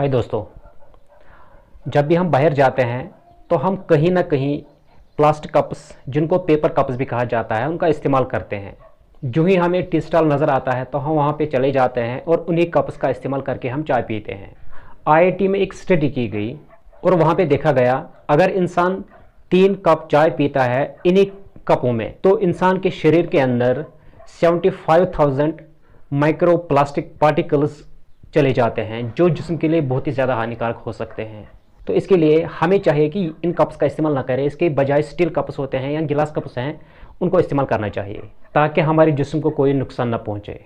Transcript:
हाय दोस्तों जब भी हम बाहर जाते हैं तो हम कहीं ना कहीं प्लास्टिक कप्स जिनको पेपर कप्स भी कहा जाता है उनका इस्तेमाल करते हैं जो ही हमें टी स्टॉल नज़र आता है तो हम वहाँ पे चले जाते हैं और उन्हीं कप्स का इस्तेमाल करके हम चाय पीते हैं आईआईटी में एक स्टडी की गई और वहाँ पे देखा गया अगर इंसान तीन कप चाय पीता है इन्हीं कपों में तो इंसान के शरीर के अंदर थाउजेंड माइक्रो प्लास्टिक पार्टिकल्स चले जाते हैं जो जिसम के लिए बहुत ही ज़्यादा हानिकारक हो सकते हैं तो इसके लिए हमें चाहिए कि इन कप्स का इस्तेमाल ना करें इसके बजाय स्टील कप्स होते हैं या गिलास कप्स हैं उनको इस्तेमाल करना चाहिए ताकि हमारे जिसम को कोई नुकसान न पहुँचे